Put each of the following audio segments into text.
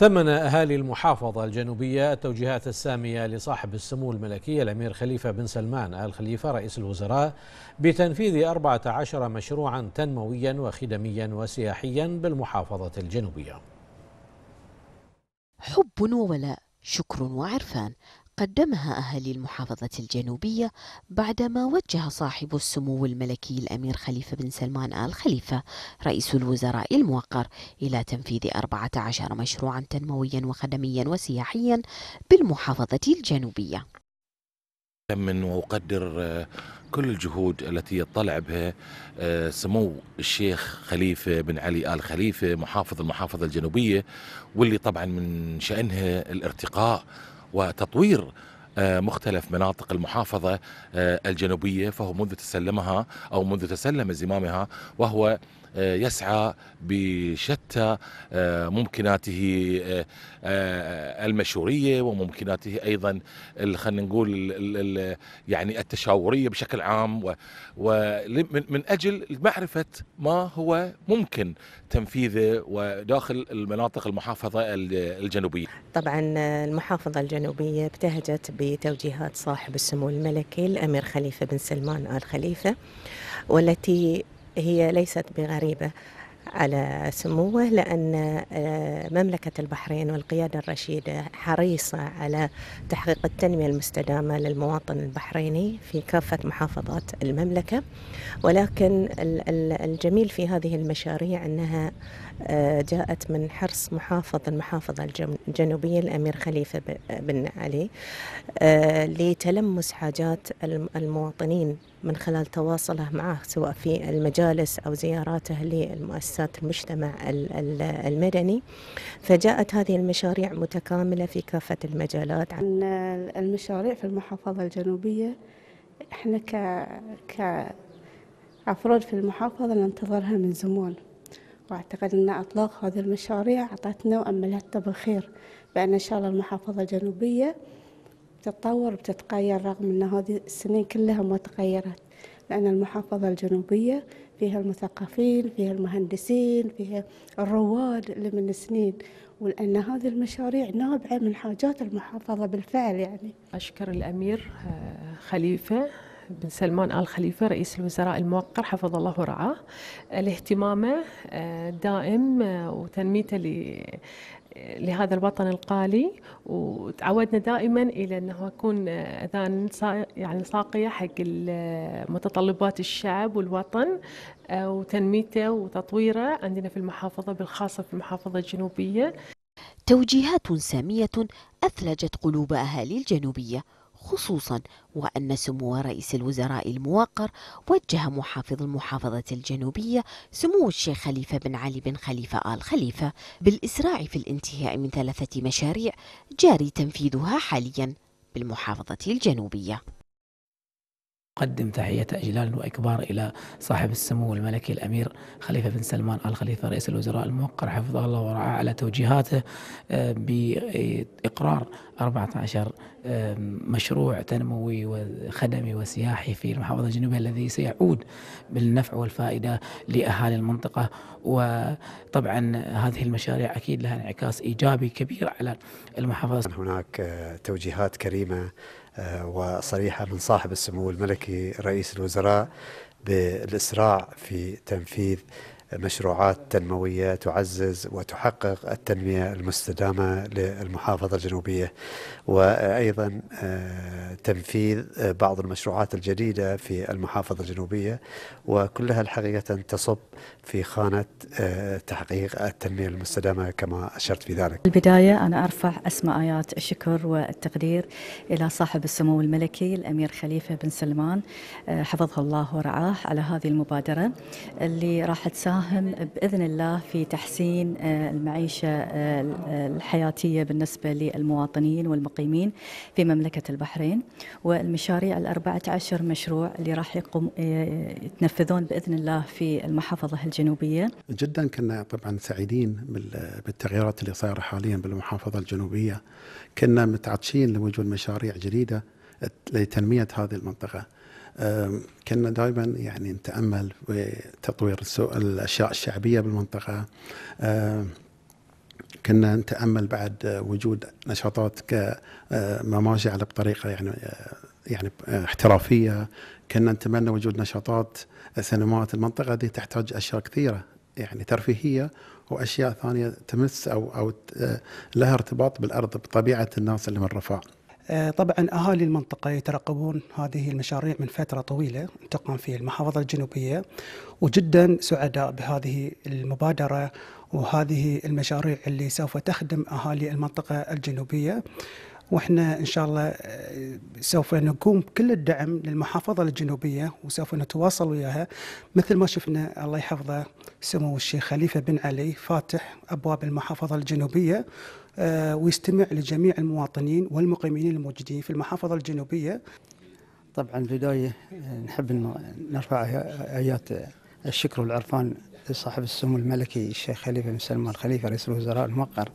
ثمن أهالي المحافظة الجنوبية التوجيهات السامية لصاحب السمو الملكي الأمير خليفة بن سلمان آل خليفة رئيس الوزراء بتنفيذ 14 مشروعا تنمويا وخدميا وسياحيا بالمحافظة الجنوبية حب وولاء شكر وعرفان قدمها أهالي المحافظة الجنوبية بعدما وجه صاحب السمو الملكي الأمير خليفة بن سلمان آل خليفة رئيس الوزراء الموقر إلى تنفيذ 14 مشروعا تنمويا وخدميا وسياحيا بالمحافظة الجنوبية أمن وأقدر آه، كل الجهود التي يطلع بها آه، سمو الشيخ خليفة بن علي آل خليفة محافظ المحافظة الجنوبية واللي طبعا من شأنها الارتقاء وتطوير آه، مختلف مناطق المحافظة آه، الجنوبية فهو منذ تسلمها أو منذ تسلم زمامها وهو آه، يسعى بشتى آه، ممكناته آه، المشوريه وممكناته ايضا خلينا نقول يعني التشاوريه بشكل عام ومن اجل معرفه ما هو ممكن تنفيذه وداخل المناطق المحافظه الجنوبيه. طبعا المحافظه الجنوبيه ابتهجت بتوجيهات صاحب السمو الملكي الامير خليفه بن سلمان ال خليفه والتي هي ليست بغريبة على سموه لأن آه، مملكة البحرين والقيادة الرشيدة حريصة على تحقيق التنمية المستدامة للمواطن البحريني في كافة محافظات المملكة ولكن الجميل في هذه المشاريع أنها آه، جاءت من حرص محافظ المحافظة الجنوبية الأمير خليفة بن علي آه، لتلمس حاجات المواطنين من خلال تواصله معه سواء في المجالس أو زياراته للمؤسسات المجتمع المدني فجاءت هذه المشاريع متكاملة في كافة المجالات المشاريع في المحافظة الجنوبية احنا ك... كأفراد في المحافظة ننتظرها من زمان وأعتقد أن إطلاق هذه المشاريع أعطتنا وأملتنا بالخير بأن إن شاء الله المحافظة الجنوبية تتطور وتتغير رغم أن هذه السنين كلها ما تغيرت لأن المحافظة الجنوبية فيها المثقفين فيها المهندسين فيها الرواد اللي من سنين ولأن هذه المشاريع نابعة من حاجات المحافظة بالفعل يعني أشكر الأمير آه، خليفة بن سلمان آل خليفة رئيس الوزراء الموقر حفظ الله ورعاه لاهتمامه آه، الدائم آه، وتنميته آه، لهذا الوطن القالي وتعودنا دائما الى انه اكون اذان يعني ساقيه حق متطلبات الشعب والوطن وتنميته وتطويره عندنا في المحافظه بالخاصه في المحافظه الجنوبيه. توجيهات ساميه اثلجت قلوب اهالي الجنوبيه خصوصا وأن سمو رئيس الوزراء الموقر وجه محافظ المحافظة الجنوبية سمو الشيخ خليفة بن علي بن خليفة آل خليفة بالإسراع في الانتهاء من ثلاثة مشاريع جاري تنفيذها حاليا بالمحافظة الجنوبية أقدم تحية إجلال وإكبار إلى صاحب السمو الملكي الأمير خليفة بن سلمان آل خليفة رئيس الوزراء الموقر حفظه الله ورعاه على توجيهاته آه، بإقرار 14 مشروع تنموي وخدمي وسياحي في المحافظة الجنوبية الذي سيعود بالنفع والفائدة لأهالي المنطقة وطبعا هذه المشاريع أكيد لها انعكاس إيجابي كبير على المحافظة هناك توجيهات كريمة آه، وصريحة من صاحب السمو الملكي رئيس الوزراء بالإسراع في تنفيذ مشروعات تنموية تعزز وتحقق التنمية المستدامة للمحافظة الجنوبية وأيضا آه، تنفيذ بعض المشروعات الجديدة في المحافظة الجنوبية وكلها الحقيقة تصب في خانة آه، تحقيق التنمية المستدامة كما أشرت في ذلك البداية أنا أرفع أسماء آيات الشكر والتقدير إلى صاحب السمو الملكي الأمير خليفة بن سلمان آه، حفظه الله ورعاه على هذه المبادرة اللي راح تساهم يساهم باذن الله في تحسين آه، المعيشه آه، الحياتيه بالنسبه للمواطنين والمقيمين في مملكه البحرين والمشاريع الأربعة عشر مشروع اللي راح يقوم آه، يتنفذون باذن الله في المحافظه الجنوبيه. جدا كنا طبعا سعيدين بالتغييرات اللي صايره حاليا بالمحافظه الجنوبيه. كنا متعطشين لوجود مشاريع جديده لتنميه هذه المنطقه. كنا دائما يعني نتامل بتطوير الاشياء الشعبيه بالمنطقه كنا نتامل بعد وجود نشاطات كمماشي على بطريقه يعني يعني احترافيه كنا نتمنى وجود نشاطات سينمات المنطقه دي تحتاج اشياء كثيره يعني ترفيهيه واشياء ثانيه تمس او او آه، لها ارتباط بالارض بطبيعه الناس اللي من الرفاع. آه، طبعا اهالي المنطقه يترقبون هذه المشاريع من فتره طويله تقام في المحافظه الجنوبيه وجدا سعداء بهذه المبادره وهذه المشاريع اللي سوف تخدم اهالي المنطقه الجنوبيه واحنا ان شاء الله آه، سوف نقوم بكل الدعم للمحافظه الجنوبيه وسوف نتواصل وياها مثل ما شفنا الله يحفظه سمو الشيخ خليفه بن علي فاتح ابواب المحافظه الجنوبيه آه، ويستمع لجميع المواطنين والمقيمين الموجودين في المحافظه الجنوبيه. طبعا بدايه آه، نحب نرفع ايات الشكر والعرفان لصاحب السمو الملكي الشيخ خليفه بن سلمان الخليفه رئيس الوزراء الموقر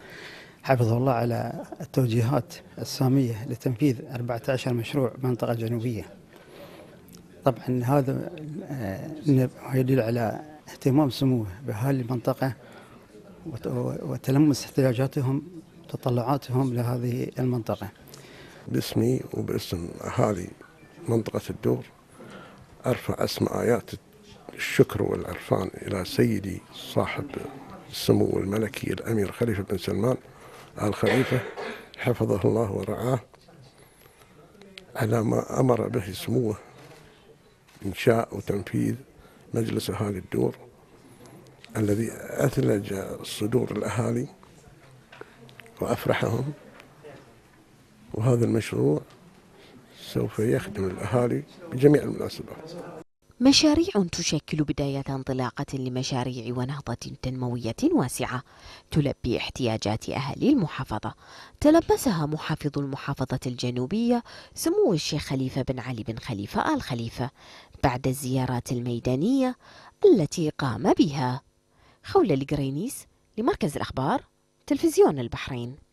حفظه الله على التوجيهات السامية لتنفيذ 14 مشروع منطقة جنوبية طبعا هذا آه، يدل على اهتمام سموه بأهالي المنطقة وتلمس احتياجاتهم وتطلعاتهم لهذه المنطقة باسمي وباسم أهالي منطقة الدور أرفع اسم آيات الشكر والعرفان إلى سيدي صاحب السمو الملكي الأمير خليفة بن سلمان الخليفة حفظه الله ورعاه على ما أمر به سموه إنشاء وتنفيذ مجلس أهالي الدور الذي أثلج صدور الأهالي وأفرحهم وهذا المشروع سوف يخدم الأهالي بجميع المناسبات مشاريع تشكل بداية انطلاقة لمشاريع ونهضة تنموية واسعة تلبي احتياجات أهالي المحافظة تلبسها محافظ المحافظة الجنوبية سمو الشيخ خليفة بن علي بن خليفة آل خليفة بعد الزيارات الميدانية التي قام بها خولة القرينيس لمركز الأخبار تلفزيون البحرين